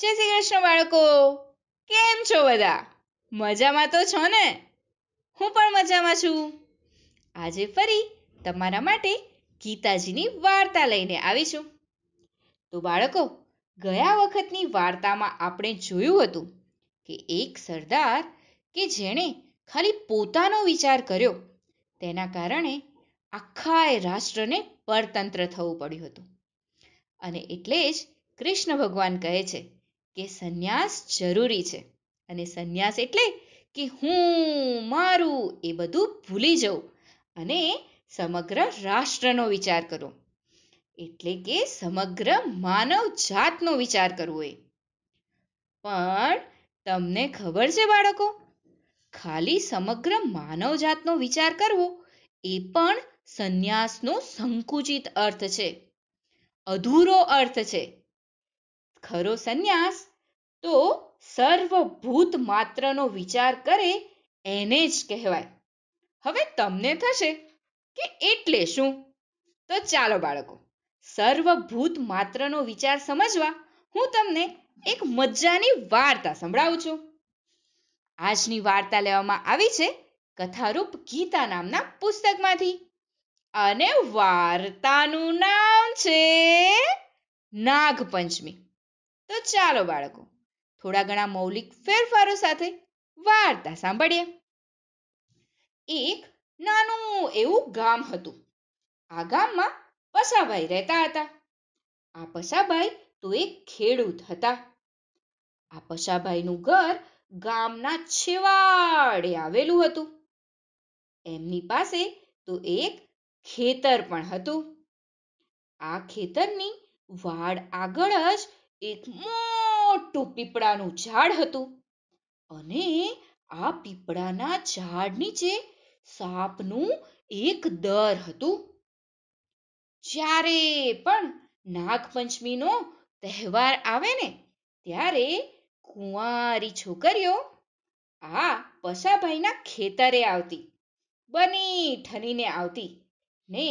જય શ્રી કૃષ્ણ બાળકો કેમ છો બધા મજામાં તો છો ને હું પણ મજામાં છું આજે ફરી તમારા માટે ગીતાજીની વાર્તા લઈને આવીશું તો બાળકો ગયા વખતની વાર્તામાં આપણે જોયું હતું કે એક સરદાર કે જેણે ખાલી પોતાનો વિચાર કર્યો તેના કારણે આખા એ રાષ્ટ્રને પરતંત્ર થવું પડ્યું હતું અને એટલે જ કૃષ્ણ ભગવાન કહે છે કે સંન્યાસ જરૂરી છે અને સંન્યાસ એટલે કે હું મારું એ બધું ભૂલી જાઉં અને સમગ્ર રાષ્ટ્રનો વિચાર કરો એટલે કે સમગ્ર માનવ જાતનો વિચાર કરવો એ પણ તમને ખબર છે બાળકો ખાલી સમગ્ર માનવ જાતનો વિચાર કરવો એ પણ સંન્યાસનો સંકુચિત અર્થ છે અધૂરો અર્થ છે ખરો સંન્યાસ તો સર્વભૂત માત્રનો વિચાર કરે એને જ કહેવાય હવે તમને થશે કે એટલે શું તો ચાલો બાળકો સર્વભૂત માત્રનો વિચાર સમજવા હું તમને એક મજાની વાર્તા સંભળાવું છું આજની વાર્તા લેવામાં આવી છે કથારૂપ ગીતા નામના પુસ્તકમાંથી અને વાર્તાનું નામ છે નાગપંચમી તો ચાલો બાળકો થોડા ઘણા મૌલિક ફેરફારો સાથે વાર્તા સાંભળીએ એક નાનું એવું ગામ હતું આ ગામમાં પસાભાઈ રહેતા હતા આ પસાભાઈ તો એક ખેડૂત હતા આ પસાભાઈનું ઘર ગામના છેવાડે આવેલું હતું એમની પાસે તો એક ખેતર પણ હતું આ ખેતરની વાડ આગળ જ એક મોટું મોટું પીપળાનું ઝાડ હતું અને આ પીપળાના ઝાડ નીચે સાપનું એક દર હતું જ્યારે પણ નાગપંચમીનો તહેવાર આવે ને ત્યારે કુંવારી છોકરીઓ આ પસાભાઈના ખેતરે આવતી બની ઠનીને આવતી ને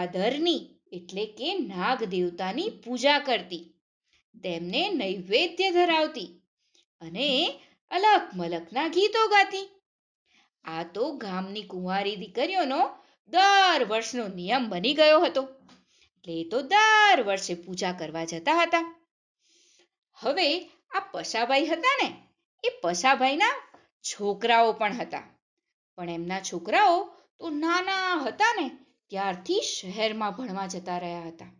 આદરની એટલે કે નાગ દેવતાની પૂજા કરતી તેમને નૈવેદ્ય ધરાવતી અને અલક મલકના ગીતો ગાતી આ તો ગામની કુંવારી દીકરીઓનો દર વર્ષનો નિયમ બની ગયો હતો એટલે તો દર વર્ષે પૂજા કરવા જતા હતા હવે આ પશાભાઈ હતા ને એ પશાભાઈના છોકરાઓ પણ હતા પણ એમના છોકરાઓ તો નાના હતા ને ત્યારથી શહેરમાં ભણવા જતા રહ્યા હતા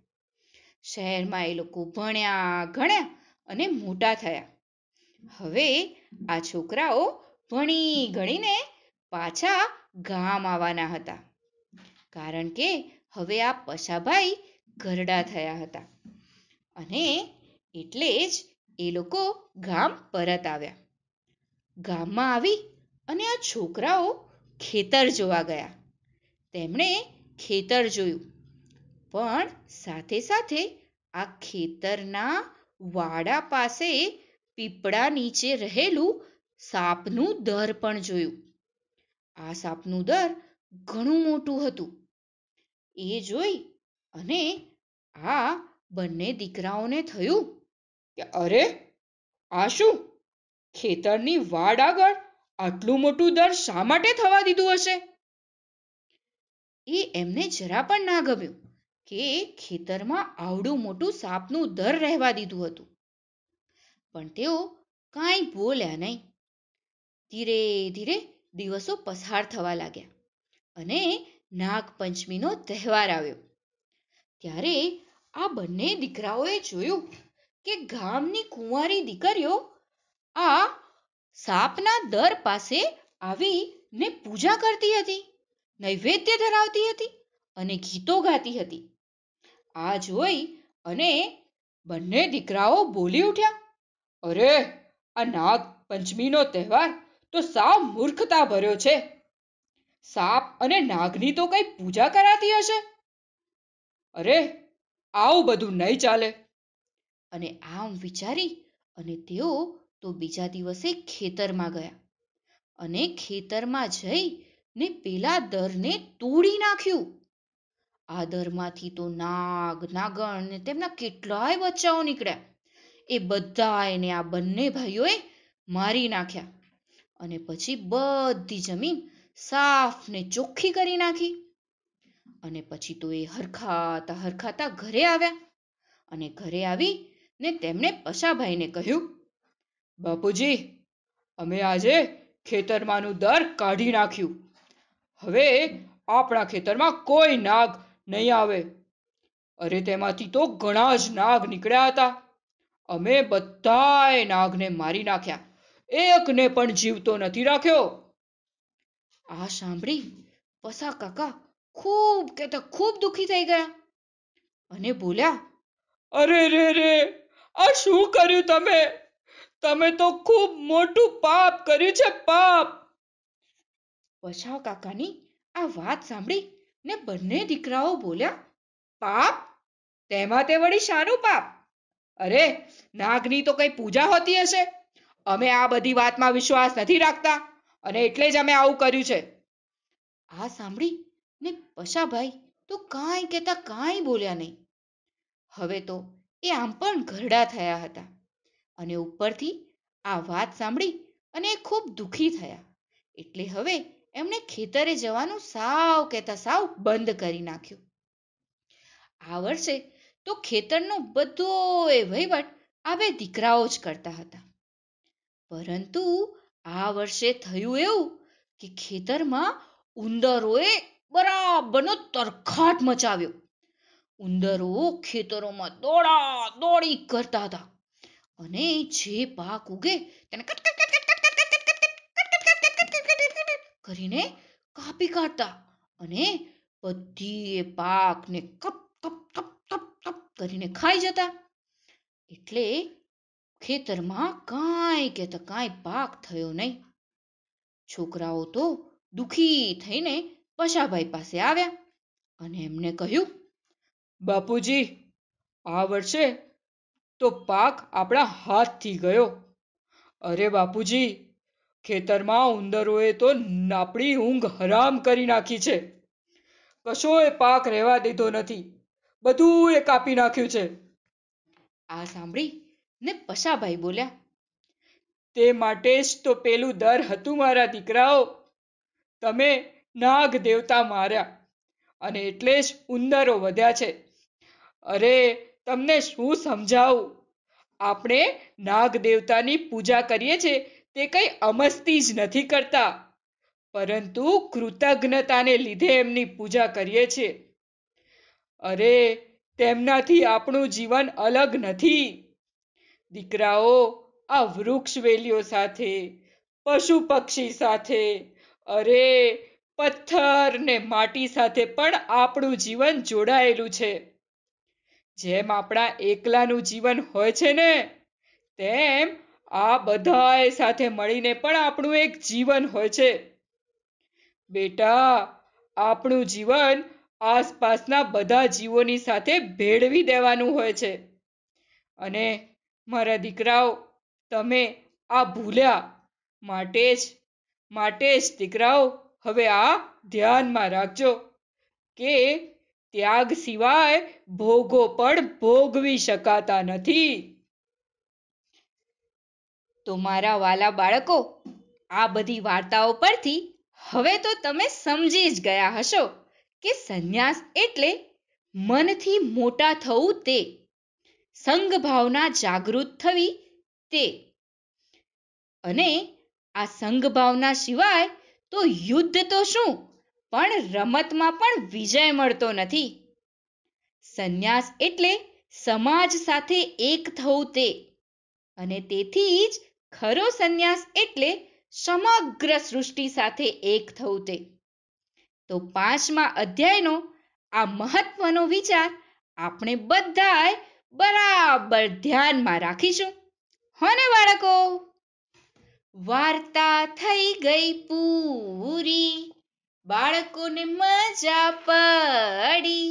શહેરમાં એ લોકો ભણ્યા ગણ્યા અને મોટા થયા હવે આ છોકરાઓ ભણી ગણીને પાછા ગામ આવવાના હતા કારણ કે હવે આ પશાભાઈ ઘરડા થયા હતા અને એટલે જ એ લોકો ગામ પરત આવ્યા ગામમાં આવી અને આ છોકરાઓ ખેતર જોવા ગયા તેમણે ખેતર જોયું પણ સાથે સાથે આ ખેતરના વાડા પાસે પીપળા નીચે રહેલું સાપનું દર પણ જોયું આ સાપનું દર ઘણું મોટું હતું એ જોઈ અને આ બંને દીકરાઓને થયું કે અરે આ શું ખેતરની વાડ આગળ આટલું મોટું દર શા માટે થવા દીધું હશે એ એમને જરા પણ ના ગમ્યું કે ખેતરમાં આવડું મોટું સાપનું દર રહેવા દીધું હતું પણ તેઓ કાંઈ બોલ્યા નહીં ધીરે ધીરે દિવસો પસાર થવા લાગ્યા અને નાગપંચમીનો તહેવાર આવ્યો ત્યારે આ બંને દીકરાઓએ જોયું કે ગામની કુંવારી દીકરીઓ આ સાપના દર પાસે આવી ને પૂજા કરતી હતી નૈવેદ્ય ધરાવતી હતી અને ગીતો ગાતી હતી આ જોઈ અને બંને દીકરાઓ બોલી ઉઠ્યા અરે આ નાગ પંચમીનો તહેવાર તો સાવ મૂર્ખતા ભર્યો છે સાપ અને નાગની તો કઈ પૂજા કરાતી હશે અરે આવું બધું નહીં ચાલે અને આમ વિચારી અને તેઓ તો બીજા દિવસે ખેતરમાં ગયા અને ખેતરમાં જઈ ને પેલા દરને તોડી નાખ્યું આદરમાંથી તો નાગ નાગણ ને તેમના કેટલાય બચ્ચાઓ નીકળ્યા એ બધા એને આ બંને ભાઈઓએ મારી નાખ્યા અને પછી બધી જમીન સાફ ને ચોખ્ખી કરી નાખી અને પછી તો એ હરખાતા હરખાતા ઘરે આવ્યા અને ઘરે આવી ને તેમણે પશાભાઈને કહ્યું બાપુજી અમે આજે ખેતરમાંનું દર કાઢી નાખ્યું હવે આપણા ખેતરમાં કોઈ નાગ નહીં આવે અરે તેમાંથી તો ઘણા જ નાગ નીકળ્યા હતા અમે બધાએ નાગને મારી નાખ્યા એકને પણ જીવતો નથી રાખ્યો આ સાંભળી પસા કાકા ખૂબ કહેતા ખૂબ દુઃખી થઈ ગયા અને બોલ્યા અરે રે રે આ શું કર્યું તમે તમે તો ખૂબ મોટું પાપ કર્યું છે પાપ પછા કાકાની આ વાત સાંભળી ને બંને દીકરાઓ બોલ્યા પાપ તેમાં તે વળી શાનું પાપ અરે નાગની તો કઈ પૂજા હોતી હશે અમે આ બધી વાતમાં વિશ્વાસ નથી રાખતા અને એટલે જ અમે આવું કર્યું છે આ સાંભળી ને પશાભાઈ તો કાંઈ કહેતા કાંઈ બોલ્યા નહીં હવે તો એ આમ પણ ઘરડા થયા હતા અને ઉપરથી આ વાત સાંભળી અને ખૂબ દુઃખી થયા એટલે હવે એમણે ખેતરે જવાનું સાવ કહેતા સાવ બંધ કરી નાખ્યું આ વર્ષે તો ખેતરનો બધો એ વહીવટ આ બે દીકરાઓ જ કરતા હતા પરંતુ આ વર્ષે થયું એવું કે ખેતરમાં ઉંદરોએ બરાબરનો તરખાટ મચાવ્યો ઉંદરો ખેતરોમાં દોડા દોડી કરતા હતા અને જે પાક ઉગે તેને કટક કરીને કાપી કાઢતા અને બધી પાકને કપ કપ કપ કપ કપ કરીને ખાઈ જતા એટલે ખેતરમાં કાંઈ કે કાંઈ પાક થયો નહીં છોકરાઓ તો દુખી થઈને પશાભાઈ પાસે આવ્યા અને એમને કહ્યું બાપુજી આ વર્ષે તો પાક આપણા હાથથી ગયો અરે બાપુજી ખેતરમાં ઉંદરોએ તો આપણી ઊંઘ હરામ કરી નાખી છે કશોએ પાક રહેવા દીધો નથી બધું એ કાપી નાખ્યું છે આ સાંભળી ને પશાભાઈ બોલ્યા તે માટે જ તો પેલું દર હતું મારા દીકરાઓ તમે નાગ દેવતા માર્યા અને એટલે જ ઉંદરો વધ્યા છે અરે તમને શું સમજાવું આપણે નાગ દેવતાની પૂજા કરીએ છીએ તે કંઈ અમસ્તી જ નથી કરતા પરંતુ કૃતજ્ઞતાને લીધે એમની પૂજા કરીએ છીએ અરે તેમનાથી આપણું જીવન અલગ નથી દીકરાઓ આ વૃક્ષ વેલીઓ સાથે પશુ પક્ષી સાથે અરે પથ્થર ને માટી સાથે પણ આપણું જીવન જોડાયેલું છે જેમ આપણા એકલાનું જીવન હોય છે ને તેમ આ બધાએ સાથે મળીને પણ આપણું એક જીવન હોય છે બેટા આપણું જીવન આસપાસના બધા જીવોની સાથે ભેળવી દેવાનું હોય છે અને મારા દીકરાઓ તમે આ ભૂલ્યા માટે જ માટે જ દીકરાઓ હવે આ ધ્યાનમાં રાખજો કે ત્યાગ સિવાય ભોગો પણ ભોગવી શકાતા નથી તો મારા વાલા બાળકો આ બધી વાર્તાઓ પરથી હવે તો તમે સમજી જ ગયા હશો કે સંન્યાસ એટલે મનથી મોટા થવું તે સંઘ ભાવના જાગૃત થવી તે અને આ સંઘ ભાવના સિવાય તો યુદ્ધ તો શું પણ રમતમાં પણ વિજય મળતો નથી સંન્યાસ એટલે સમાજ સાથે એક થવું તે અને તેથી જ ખરો સંન્યાસ એટલે સમગ્ર સૃષ્ટિ સાથે એક થવું તે તો પાંચમા અધ્યાયનો આ મહત્વનો વિચાર આપણે બધાએ બરાબર ધ્યાનમાં રાખીશું હોને બાળકો વાર્તા થઈ ગઈ પૂરી બાળકોને મજા પડી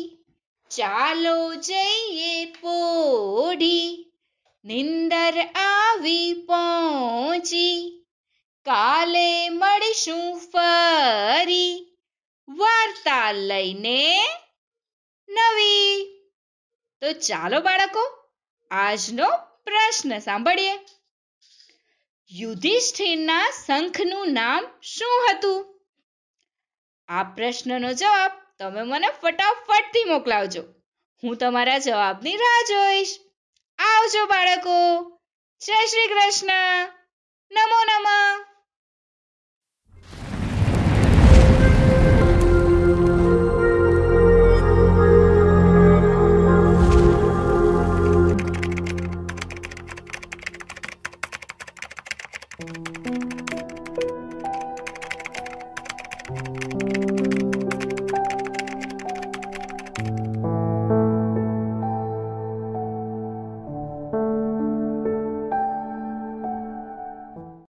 ચાલો જઈએ પોઢી નિંદર આવી પહોંચી કાલે મળીશું ફરી વાર્તા લઈને નવી તો ચાલો બાળકો આજનો પ્રશ્ન સાંભળીએ યુધિષ્ઠિરના શંખનું નામ શું હતું આ પ્રશ્નનો જવાબ તમે મને ફટાફટથી મોકલાવજો હું તમારા જવાબની રાહ જોઈશ આવજો બાળકો જય શ્રી કૃષ્ણ નમો નમઃ